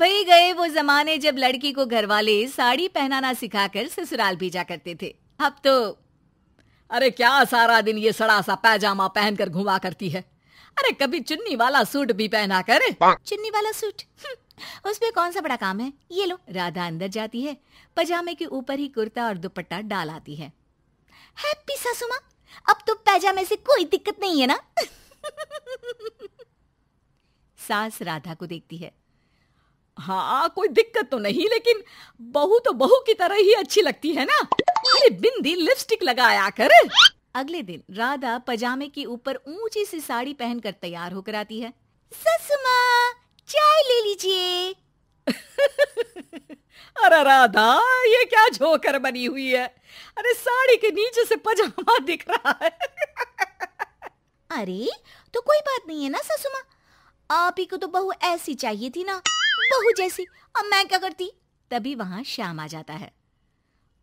वही गए वो जमाने जब लड़की को घर वाले साड़ी पहनाना सिखाकर ससुराल भेजा करते थे अब तो अरे क्या सारा दिन ये सड़ा सा पैजामा पहनकर घुमा करती है अरे कभी चुन्नी वाला सूट भी पहना कर चुन्नी वाला सूट हम्म, उसमें कौन सा बड़ा काम है ये लो राधा अंदर जाती है पजामे के ऊपर ही कुर्ता और दुपट्टा डाल आती है हैप्पी सासुमा अब तो पैजामे से कोई दिक्कत नहीं है ना सास राधा को देखती है हाँ कोई दिक्कत तो नहीं लेकिन बहू तो बहू की तरह ही अच्छी लगती है ना अरे बिंदी लिपस्टिक लगाया कर अगले दिन राधा पजामे के ऊपर ऊंची सी साड़ी पहनकर तैयार होकर आती है ससुमा चाय ले लीजिए अरे राधा ये क्या झोकर बनी हुई है अरे साड़ी के नीचे से पजामा दिख रहा है अरे तो कोई बात नहीं है ना ससुमा आप ही को तो बहू ऐसी चाहिए थी ना बहू जैसी अब मैं क्या करती तभी वहां श्याम आ जाता है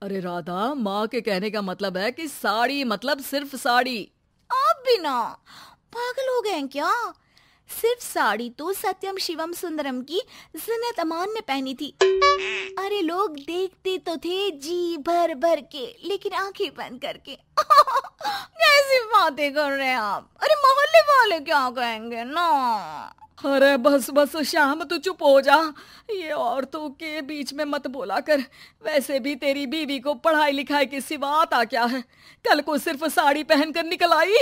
अरे राधा माँ के कहने का मतलब है कि साड़ी मतलब सिर्फ साड़ी आप भी ना पागल हो गए हैं क्या सिर्फ साड़ी तो सत्यम शिवम सुंदरम की जिनत अमान ने पहनी थी अरे लोग देखते तो थे जी भर भर के लेकिन आंखें बंद करके कैसी बातें कर रहे हैं आप अरे मोहल्ले वाले क्या कहेंगे ना अरे बस बस शाम तू चुप हो जा ये औरतों के बीच में मत बोला कर वैसे भी तेरी बीवी को पढ़ाई लिखाई की सिवात आ क्या है कल को सिर्फ साड़ी पहनकर निकल आई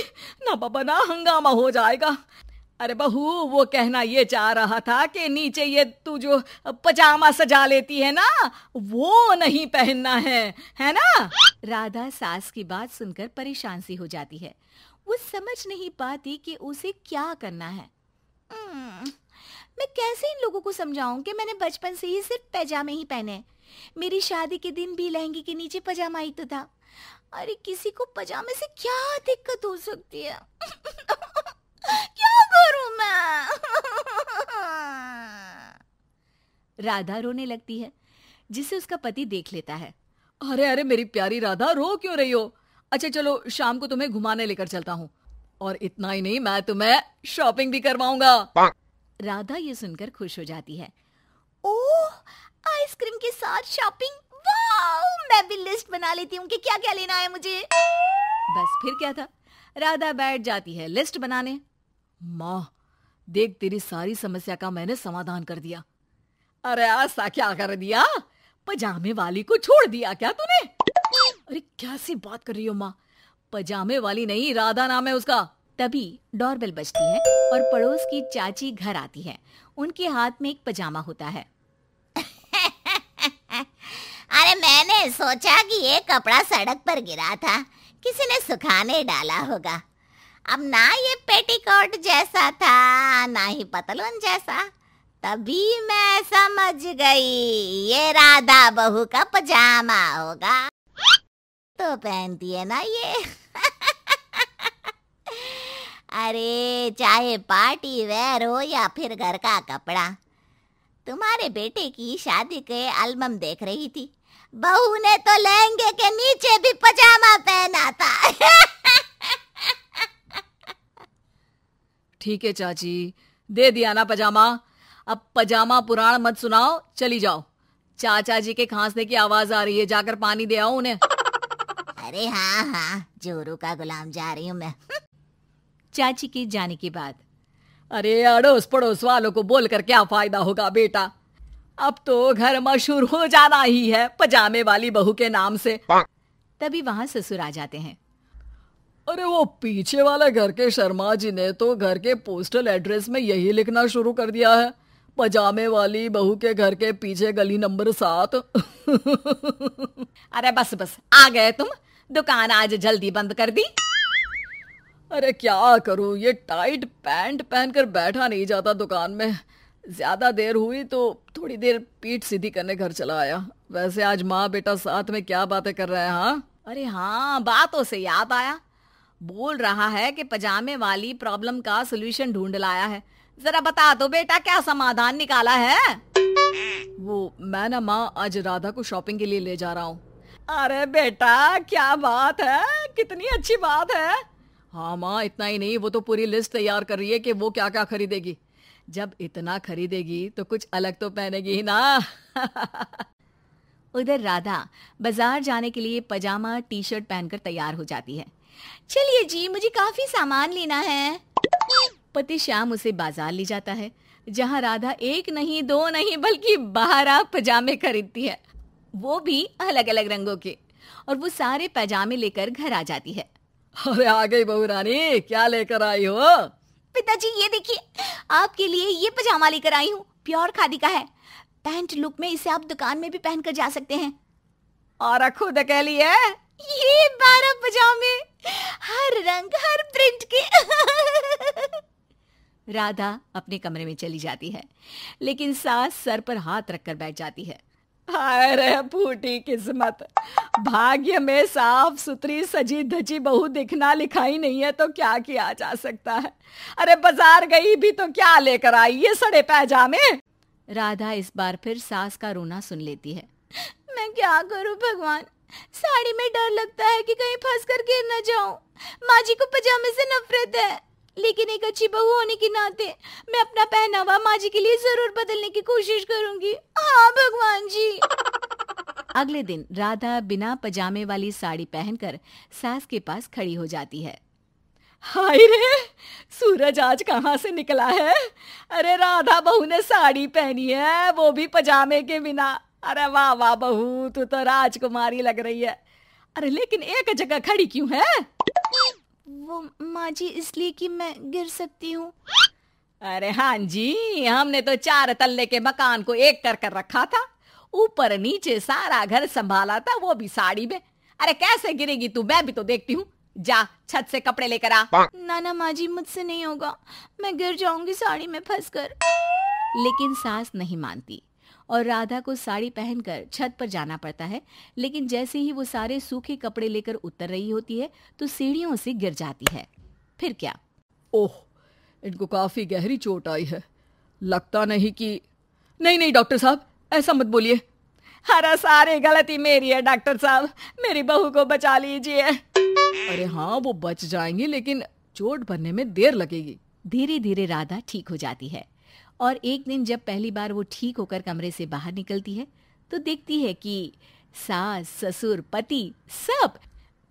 ना बाबा ना हंगामा हो जाएगा अरे बहू वो कहना ये चाह रहा था कि नीचे ये तू जो पजामा सजा लेती है ना वो नहीं पहनना है है ना राधा सास की बात सुनकर परेशान सी हो जाती है वो समझ नहीं पाती कि उसे क्या करना है मैं कैसे इन लोगों को समझाऊं कि मैंने बचपन से ही सिर्फ पैजामे ही पहने मेरी शादी के दिन भी लहंगे के नीचे पजामा ही तो था अरे किसी को पजामे से क्या दिक्कत हो सकती है क्या करूं मैं राधा रोने लगती है जिसे उसका पति देख लेता है अरे अरे मेरी प्यारी राधा रो क्यों रही हो अच्छा चलो शाम को तुम्हें घुमाने लेकर चलता हूँ और इतना ही नहीं मैं तुम्हें शॉपिंग भी करवाऊंगा राधा ये सुनकर खुश हो जाती है ओह आइसक्रीम के साथ शॉपिंग वाओ मैं भी लिस्ट बना लेती हूँ कि क्या क्या लेना है मुझे बस फिर क्या था राधा बैठ जाती है लिस्ट बनाने माँ देख तेरी सारी समस्या का मैंने समाधान कर दिया अरे ऐसा क्या कर दिया पजामे वाली को छोड़ दिया क्या तूने अरे कैसी बात कर रही हो माँ पजामे वाली नहीं राधा नाम है उसका तभी डोरबेल बजती है और पड़ोस की चाची घर आती है उनके हाथ में एक पजामा होता है अरे मैंने सोचा कि ये कपड़ा सड़क पर गिरा था किसी ने सुखाने डाला होगा अब ना ये पेटीकोट जैसा था ना ही पतलून जैसा तभी मैं समझ गई ये राधा बहू का पजामा होगा तो पहनती है ना ये अरे चाहे पार्टी वेयर हो या फिर घर का कपड़ा तुम्हारे बेटे की शादी के एल्बम देख रही थी बहू ने तो लहंगे के नीचे भी पजामा पहना था ठीक है चाची दे दिया ना पजामा अब पजामा पुराण मत सुनाओ चली जाओ चाचा जी के खांसने की आवाज आ रही है जाकर पानी दे आओ उन्हें अरे हाँ हाँ जोरू का गुलाम जा रही हूँ मैं चाची के जाने के बाद अरे अड़ोस पड़ोस वालों को बोलकर क्या फायदा होगा बेटा अब तो घर मशहूर हो जाना ही है पजामे वाली बहू के नाम से तभी वहां ससुर आ जाते हैं अरे वो पीछे वाले घर के शर्मा जी ने तो घर के पोस्टल एड्रेस में यही लिखना शुरू कर दिया है पजामे वाली बहू के घर के पीछे गली नंबर सात अरे बस बस आ गए तुम दुकान आज जल्दी बंद कर दी अरे क्या करूँ ये टाइट पैंट पहनकर बैठा नहीं जाता दुकान में ज़्यादा देर हुई तो थोड़ी देर पीठ सीधी करने घर चला आया वैसे आज माँ बेटा साथ में क्या बातें कर रहे हैं हाँ अरे हाँ बातों से याद आया बोल रहा है कि पजामे वाली प्रॉब्लम का सोल्यूशन ढूंढ लाया है जरा बता दो बेटा क्या समाधान निकाला है वो मैं ना माँ आज राधा को शॉपिंग के लिए ले जा रहा हूँ अरे बेटा क्या बात है कितनी अच्छी बात है हाँ माँ इतना ही नहीं वो तो पूरी लिस्ट तैयार कर रही है कि वो क्या क्या खरीदेगी जब इतना खरीदेगी तो कुछ अलग तो पहनेगी ही ना उधर राधा बाजार जाने के लिए पजामा टी शर्ट पहनकर तैयार हो जाती है चलिए जी मुझे काफी सामान लेना है पति श्याम उसे बाजार ले जाता है जहाँ राधा एक नहीं दो नहीं बल्कि बारह पजामे खरीदती है वो भी अलग अलग रंगों के और वो सारे पैजामे लेकर घर आ जाती है अरे आ गई बहू रानी क्या लेकर आई हो पिताजी ये देखिए आपके लिए ये पजामा लेकर आई हूँ प्योर खादी का है पैंट लुक में इसे आप दुकान में भी पहन कर जा सकते हैं और खुद अकेली है ये बारह पजामे हर रंग हर प्रिंट के राधा अपने कमरे में चली जाती है लेकिन सास सर पर हाथ रखकर बैठ जाती है अरे फूटी किस्मत भाग्य में साफ सुथरी सजी धजी बहू दिखना लिखाई नहीं है तो क्या किया जा सकता है अरे बाजार गई भी तो क्या लेकर आई ये सड़े पैजामे राधा इस बार फिर सास का रोना सुन लेती है मैं क्या करूं भगवान साड़ी में डर लगता है कि कहीं फंस कर गिर न जाऊं माँ जी को पजामे से नफरत है लेकिन एक अच्छी बहू होने के नाते मैं अपना पहनावा माँ जी के लिए जरूर बदलने की कोशिश करूंगी हाँ भगवान जी अगले दिन राधा बिना पजामे वाली साड़ी पहनकर सास के पास खड़ी हो जाती है हाय रे सूरज आज कहाँ से निकला है अरे राधा बहू ने साड़ी पहनी है वो भी पजामे के बिना अरे वाह वाह बहू तू तो राजकुमारी लग रही है अरे लेकिन एक जगह खड़ी क्यों है वो माँ जी इसलिए कि मैं गिर सकती हूँ अरे हाँ जी हमने तो चार तल्ले के मकान को एक कर कर रखा था ऊपर नीचे सारा घर संभाला था वो भी साड़ी में अरे कैसे गिरेगी तू मैं भी तो देखती हूँ जा छत से कपड़े लेकर आ नाना माँ जी मुझसे नहीं होगा मैं गिर जाऊंगी साड़ी में फंस कर लेकिन सास नहीं मानती और राधा को साड़ी पहनकर छत पर जाना पड़ता है लेकिन जैसे ही वो सारे सूखे कपड़े लेकर उतर रही होती है तो सीढ़ियों से गिर जाती है फिर क्या ओह इनको काफ़ी गहरी चोट आई है लगता नहीं कि नहीं नहीं डॉक्टर साहब ऐसा मत बोलिए हरा सारी गलती मेरी है डॉक्टर साहब मेरी बहू को बचा लीजिए अरे हाँ वो बच जाएंगी लेकिन चोट भरने में देर लगेगी धीरे धीरे राधा ठीक हो जाती है और एक दिन जब पहली बार वो ठीक होकर कमरे से बाहर निकलती है तो देखती है कि सास ससुर पति सब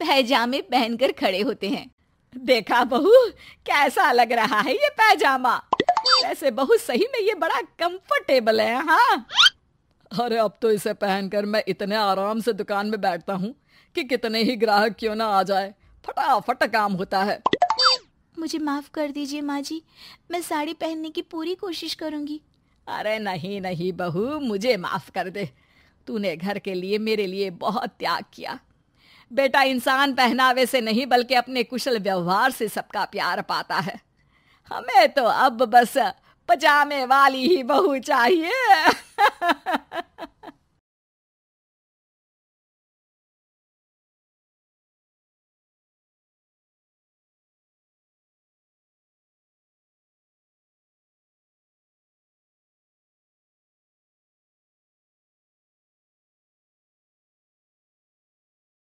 पैजामे पहनकर खड़े होते हैं देखा बहू कैसा लग रहा है ये पैजामा वैसे बहू सही में ये बड़ा कंफर्टेबल है हाँ अरे अब तो इसे पहनकर मैं इतने आराम से दुकान में बैठता हूँ कि कितने ही ग्राहक क्यों ना आ जाए फटाफट काम होता है मुझे माफ कर दीजिए माँ जी मैं साड़ी पहनने की पूरी कोशिश करूंगी अरे नहीं नहीं बहू मुझे माफ कर दे तूने घर के लिए मेरे लिए बहुत त्याग किया बेटा इंसान पहनावे से नहीं बल्कि अपने कुशल व्यवहार से सबका प्यार पाता है हमें तो अब बस पजामे वाली ही बहू चाहिए